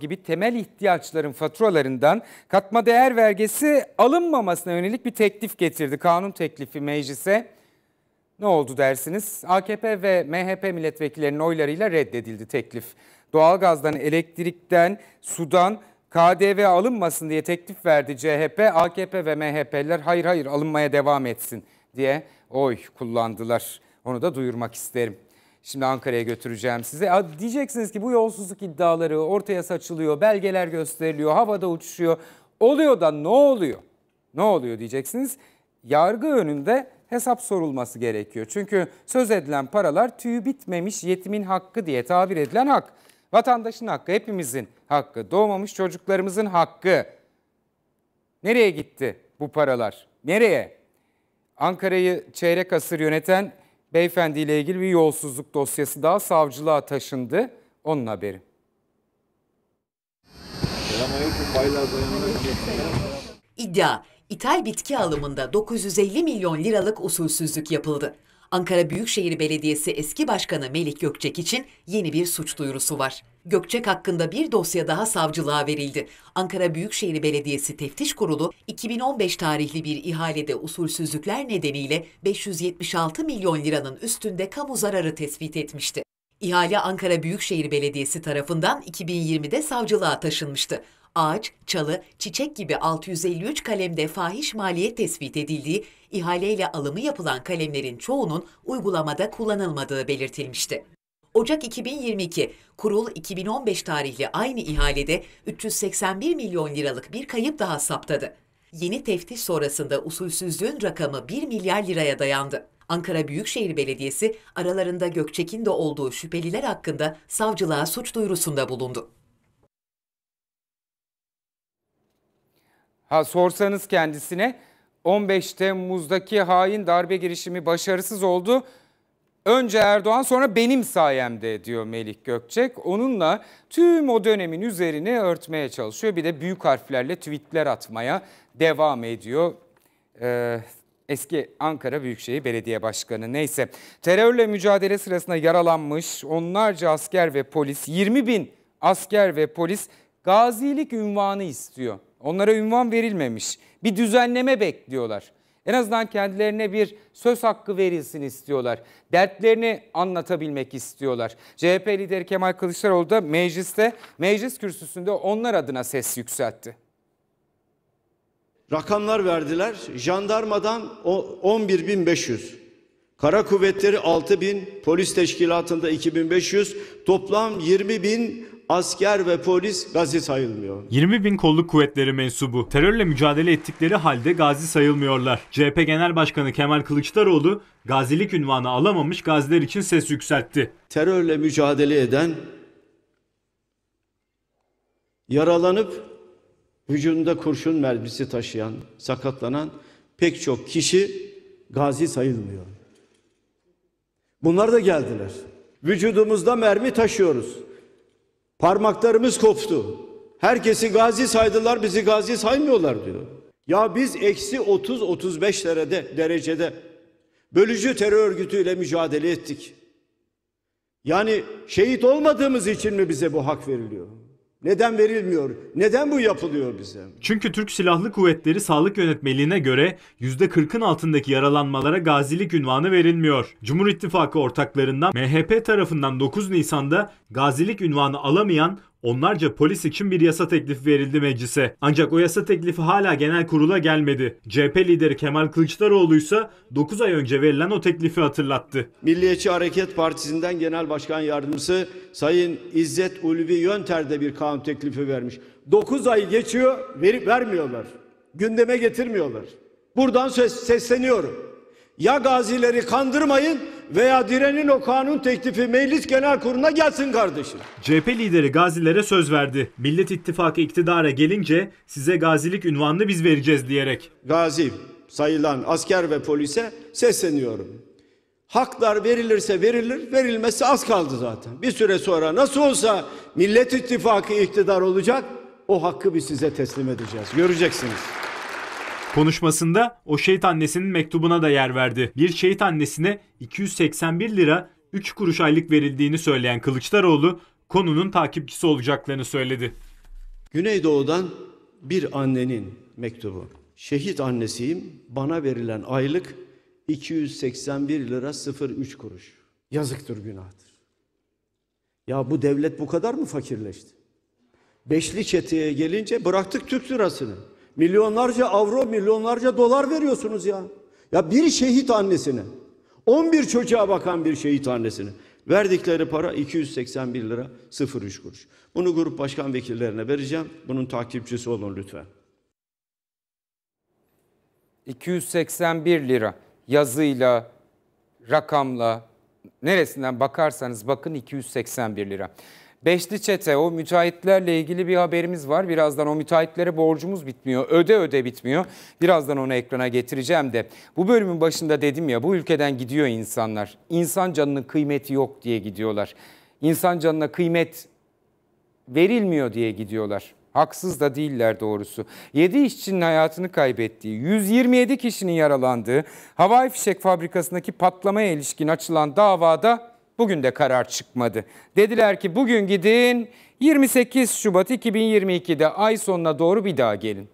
gibi temel ihtiyaçların faturalarından katma değer vergisi alınmamasına yönelik bir teklif getirdi. Kanun teklifi meclise ne oldu dersiniz? AKP ve MHP milletvekillerinin oylarıyla reddedildi teklif. Doğalgazdan, elektrikten, sudan KDV alınmasın diye teklif verdi CHP. AKP ve MHP'ler hayır hayır alınmaya devam etsin diye oy kullandılar. Onu da duyurmak isterim. Şimdi Ankara'ya götüreceğim size. diyeceksiniz ki bu yolsuzluk iddiaları ortaya saçılıyor, belgeler gösteriliyor, havada uçuşuyor. Oluyor da ne oluyor? Ne oluyor diyeceksiniz. Yargı önünde hesap sorulması gerekiyor. Çünkü söz edilen paralar tüyü bitmemiş yetimin hakkı diye tabir edilen hak. Vatandaşın hakkı, hepimizin hakkı, doğmamış çocuklarımızın hakkı. Nereye gitti bu paralar? Nereye? Ankara'yı çeyrek asır yöneten Beyefendiyle ilgili bir yolsuzluk dosyası daha savcılığa taşındı. Onun haberi. İddia, ithal bitki alımında 950 milyon liralık usulsüzlük yapıldı. Ankara Büyükşehir Belediyesi eski başkanı Melik Gökçek için yeni bir suç duyurusu var. Gökçek hakkında bir dosya daha savcılığa verildi. Ankara Büyükşehir Belediyesi Teftiş Kurulu 2015 tarihli bir ihalede usulsüzlükler nedeniyle 576 milyon liranın üstünde kamu zararı tespit etmişti. İhale Ankara Büyükşehir Belediyesi tarafından 2020'de savcılığa taşınmıştı ağaç, çalı, çiçek gibi 653 kalemde fahiş maliyet tespit edildiği, ihaleyle alımı yapılan kalemlerin çoğunun uygulamada kullanılmadığı belirtilmişti. Ocak 2022, kurul 2015 tarihli aynı ihalede 381 milyon liralık bir kayıp daha saptadı. Yeni teftiş sonrasında usulsüzlüğün rakamı 1 milyar liraya dayandı. Ankara Büyükşehir Belediyesi aralarında Gökçek'in de olduğu şüpheliler hakkında savcılığa suç duyurusunda bulundu. Ha sorsanız kendisine 15 Temmuz'daki hain darbe girişimi başarısız oldu. Önce Erdoğan sonra benim sayemde diyor Melih Gökçek. Onunla tüm o dönemin üzerine örtmeye çalışıyor. Bir de büyük harflerle tweetler atmaya devam ediyor. Ee, eski Ankara Büyükşehir Belediye Başkanı neyse. Terörle mücadele sırasında yaralanmış onlarca asker ve polis 20 bin asker ve polis gazilik ünvanı istiyor. Onlara ünvan verilmemiş. Bir düzenleme bekliyorlar. En azından kendilerine bir söz hakkı verilsin istiyorlar. Dertlerini anlatabilmek istiyorlar. CHP lideri Kemal Kılıçdaroğlu da mecliste, meclis kürsüsünde onlar adına ses yükseltti. Rakamlar verdiler. Jandarmadan 11.500, kara kuvvetleri 6.000, polis teşkilatında 2.500, toplam 20.000 asker ve polis gazi sayılmıyor. 20 bin kolluk kuvvetleri mensubu. Terörle mücadele ettikleri halde gazi sayılmıyorlar. CHP Genel Başkanı Kemal Kılıçdaroğlu gazilik ünvanı alamamış gaziler için ses yükseltti. Terörle mücadele eden yaralanıp vücudunda kurşun mermisi taşıyan, sakatlanan pek çok kişi gazi sayılmıyor. Bunlar da geldiler. Vücudumuzda mermi taşıyoruz. Parmaklarımız koptu. Herkesi gazi saydılar, bizi gazi saymıyorlar diyor. Ya biz eksi 30-35 derece, derecede bölücü terör örgütüyle mücadele ettik. Yani şehit olmadığımız için mi bize bu hak veriliyor? Neden verilmiyor? Neden bu yapılıyor bize? Çünkü Türk Silahlı Kuvvetleri Sağlık Yönetmeliğine göre %40'ın altındaki yaralanmalara gazilik ünvanı verilmiyor. Cumhur İttifakı ortaklarından MHP tarafından 9 Nisan'da gazilik ünvanı alamayan Onlarca polis için bir yasa teklifi verildi meclise. Ancak o yasa teklifi hala genel kurula gelmedi. CHP lideri Kemal Kılıçdaroğlu ise 9 ay önce verilen o teklifi hatırlattı. Milliyetçi Hareket Partisi'nden Genel Başkan Yardımcısı Sayın İzzet Ulvi Yönter de bir kanun teklifi vermiş. 9 ay geçiyor, verip vermiyorlar. Gündeme getirmiyorlar. Buradan ses, sesleniyorum. Ya gazileri kandırmayın veya direnin o kanun teklifi Meclis Genel Kurulu'na gelsin kardeşim. CHP lideri gazilere söz verdi. Millet İttifakı iktidara gelince size gazilik ünvanını biz vereceğiz diyerek. Gazi sayılan asker ve polise sesleniyorum. Haklar verilirse verilir, verilmesi az kaldı zaten. Bir süre sonra nasıl olsa Millet İttifakı iktidar olacak. O hakkı biz size teslim edeceğiz. Göreceksiniz. Konuşmasında o şehit annesinin mektubuna da yer verdi. Bir şehit annesine 281 lira 3 kuruş aylık verildiğini söyleyen Kılıçdaroğlu konunun takipçisi olacaklarını söyledi. Güneydoğu'dan bir annenin mektubu. Şehit annesiyim. Bana verilen aylık 281 lira 03 kuruş. Yazıktır, günahtır. Ya bu devlet bu kadar mı fakirleşti? Beşli çeteye gelince bıraktık Türk lirasını. Milyonlarca avro, milyonlarca dolar veriyorsunuz ya. Ya bir şehit annesine, 11 çocuğa bakan bir şehit annesine verdikleri para 281 lira 03 kuruş. Bunu grup başkan vekillerine vereceğim. Bunun takipçisi olun lütfen. 281 lira yazıyla, rakamla neresinden bakarsanız bakın 281 lira. Beşli Çete o müteahhitlerle ilgili bir haberimiz var. Birazdan o müteahhitlere borcumuz bitmiyor. Öde öde bitmiyor. Birazdan onu ekrana getireceğim de. Bu bölümün başında dedim ya bu ülkeden gidiyor insanlar. İnsan canının kıymeti yok diye gidiyorlar. İnsan canına kıymet verilmiyor diye gidiyorlar. Haksız da değiller doğrusu. 7 işçinin hayatını kaybettiği, 127 kişinin yaralandığı, havai fişek fabrikasındaki patlamaya ilişkin açılan davada Bugün de karar çıkmadı. Dediler ki bugün gidin 28 Şubat 2022'de ay sonuna doğru bir daha gelin.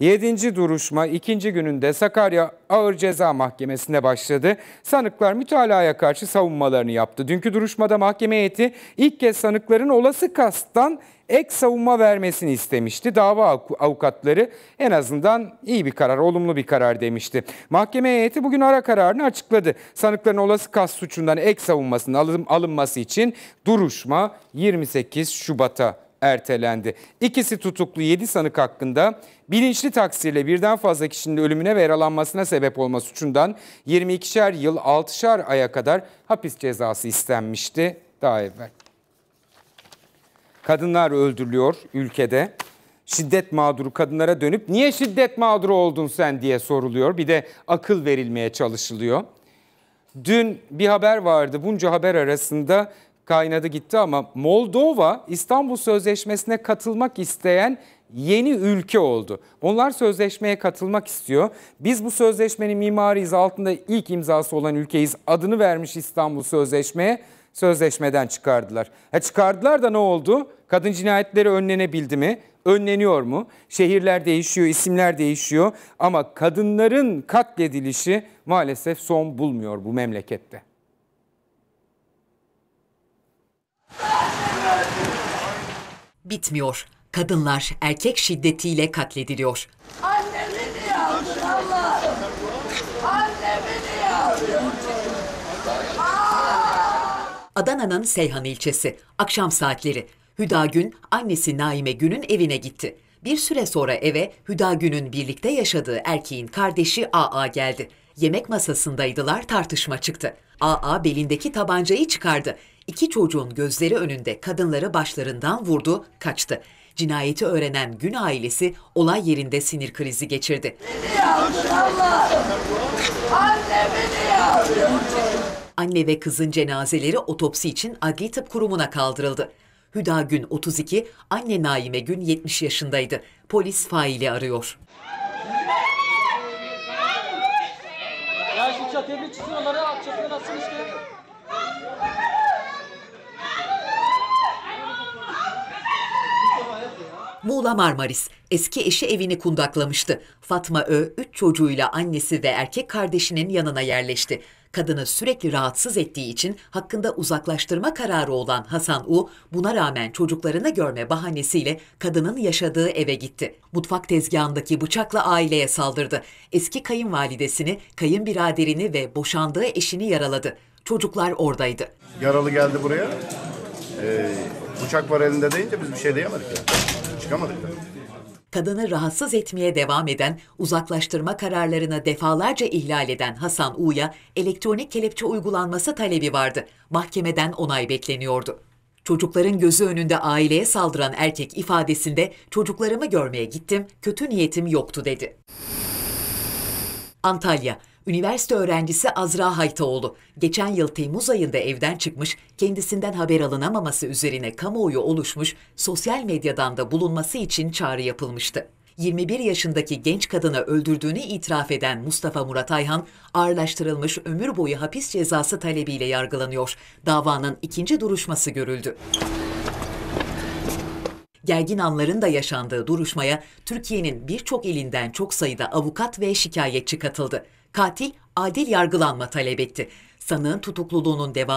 7. duruşma 2. gününde Sakarya Ağır Ceza Mahkemesi'nde başladı. Sanıklar mütalaya karşı savunmalarını yaptı. Dünkü duruşmada mahkeme heyeti ilk kez sanıkların olası kastan ek savunma vermesini istemişti. Dava avukatları en azından iyi bir karar, olumlu bir karar demişti. Mahkeme heyeti bugün ara kararını açıkladı. Sanıkların olası kas suçundan ek savunmasının alınması için duruşma 28 Şubat'a ertelendi. İkisi tutuklu 7 sanık hakkında bilinçli taksirle birden fazla kişinin ölümüne ve yaralanmasına sebep olma suçundan 22'şer yıl 6'şer aya kadar hapis cezası istenmişti daha evvel. Kadınlar öldürülüyor ülkede. Şiddet mağduru kadınlara dönüp niye şiddet mağduru oldun sen diye soruluyor. Bir de akıl verilmeye çalışılıyor. Dün bir haber vardı bunca haber arasında kaynadı gitti ama Moldova İstanbul Sözleşmesi'ne katılmak isteyen yeni ülke oldu. Onlar sözleşmeye katılmak istiyor. Biz bu sözleşmenin mimariyiz altında ilk imzası olan ülkeyiz. Adını vermiş İstanbul Sözleşmeye sözleşmeden çıkardılar. Ha çıkardılar da ne oldu? Kadın cinayetleri önlenebildi mi? Önleniyor mu? Şehirler değişiyor, isimler değişiyor ama kadınların katledilişi maalesef son bulmuyor bu memlekette. bitmiyor. Kadınlar erkek şiddetiyle katlediliyor. Anne beni Allah! Anne beni Adana'nın Seyhan ilçesi. Akşam saatleri. Hüda Gün annesi Naime Gün'ün evine gitti. Bir süre sonra eve Hüda Gün'ün birlikte yaşadığı erkeğin kardeşi AA geldi. Yemek masasındaydılar tartışma çıktı. AA belindeki tabancayı çıkardı iki çocuğun gözleri önünde kadınları başlarından vurdu, kaçtı. Cinayeti öğrenen Gün ailesi olay yerinde sinir krizi geçirdi. Anne ve kızın cenazeleri otopsi için Adli Tıp Kurumu'na kaldırıldı. Hüda Gün 32, anne Naime Gün 70 yaşındaydı. Polis faili arıyor. Ya şu çatıya bir çıksın onları, çatıya nasıl işte? Muğla Marmaris. Eski eşi evini kundaklamıştı. Fatma Ö, üç çocuğuyla annesi ve erkek kardeşinin yanına yerleşti. Kadını sürekli rahatsız ettiği için hakkında uzaklaştırma kararı olan Hasan U, buna rağmen çocuklarını görme bahanesiyle kadının yaşadığı eve gitti. Mutfak tezgahındaki bıçakla aileye saldırdı. Eski kayınvalidesini, kayınbiraderini ve boşandığı eşini yaraladı. Çocuklar oradaydı. Yaralı geldi buraya. Ee, bıçak var elinde deyince biz bir şey diyemedik. Yani. Çıkamadık da. Kadını rahatsız etmeye devam eden, uzaklaştırma kararlarını defalarca ihlal eden Hasan U'ya elektronik kelepçe uygulanması talebi vardı. Mahkemeden onay bekleniyordu. Çocukların gözü önünde aileye saldıran erkek ifadesinde çocuklarımı görmeye gittim, kötü niyetim yoktu dedi. Antalya, Üniversite öğrencisi Azra Haytaoğlu, geçen yıl Temmuz ayında evden çıkmış, kendisinden haber alınamaması üzerine kamuoyu oluşmuş, sosyal medyadan da bulunması için çağrı yapılmıştı. 21 yaşındaki genç kadını öldürdüğünü itiraf eden Mustafa Murat Ayhan, ağırlaştırılmış ömür boyu hapis cezası talebiyle yargılanıyor. Davanın ikinci duruşması görüldü. Gergin anların da yaşandığı duruşmaya Türkiye'nin birçok ilinden çok sayıda avukat ve şikayetçi katıldı. Katil adil yargılanma talep etti. Sanığın tutukluluğunun devamı